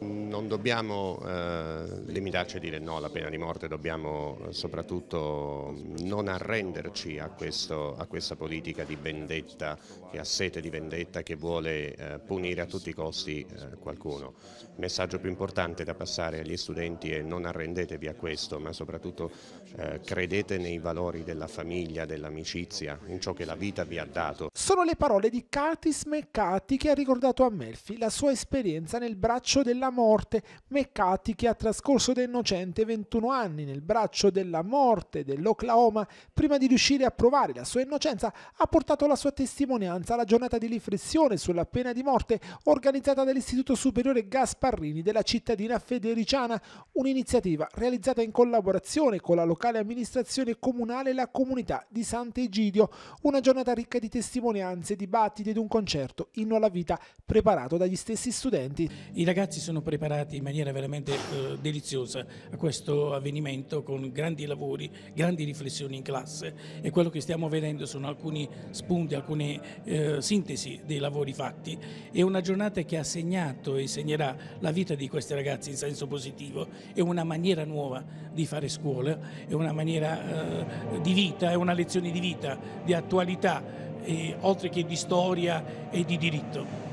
Non dobbiamo eh, limitarci a dire no alla pena di morte, dobbiamo eh, soprattutto non arrenderci a, questo, a questa politica di vendetta, che ha sete di vendetta, che vuole eh, punire a tutti i costi eh, qualcuno. Il messaggio più importante da passare agli studenti è non arrendetevi a questo, ma soprattutto eh, credete nei valori della famiglia, dell'amicizia, in ciò che la vita vi ha dato. Sono le parole di Curtis McCarthy che ha ricordato a Melfi la sua esperienza nel braccio della alla morte Meccati che ha trascorso da innocente 21 anni nel braccio della morte dell'Oklahoma prima di riuscire a provare la sua innocenza ha portato la sua testimonianza alla giornata di riflessione sulla pena di morte organizzata dall'Istituto Superiore Gasparrini della cittadina federiciana, un'iniziativa realizzata in collaborazione con la locale amministrazione comunale e la comunità di Sant'Egidio, una giornata ricca di testimonianze, dibattiti ed un concerto inno alla vita preparato dagli stessi studenti. I ragazzi sono sono preparati in maniera veramente eh, deliziosa a questo avvenimento con grandi lavori, grandi riflessioni in classe e quello che stiamo vedendo sono alcuni spunti, alcune eh, sintesi dei lavori fatti. È una giornata che ha segnato e segnerà la vita di questi ragazzi in senso positivo, è una maniera nuova di fare scuola, è una maniera eh, di vita, è una lezione di vita, di attualità, oltre che di storia e di diritto.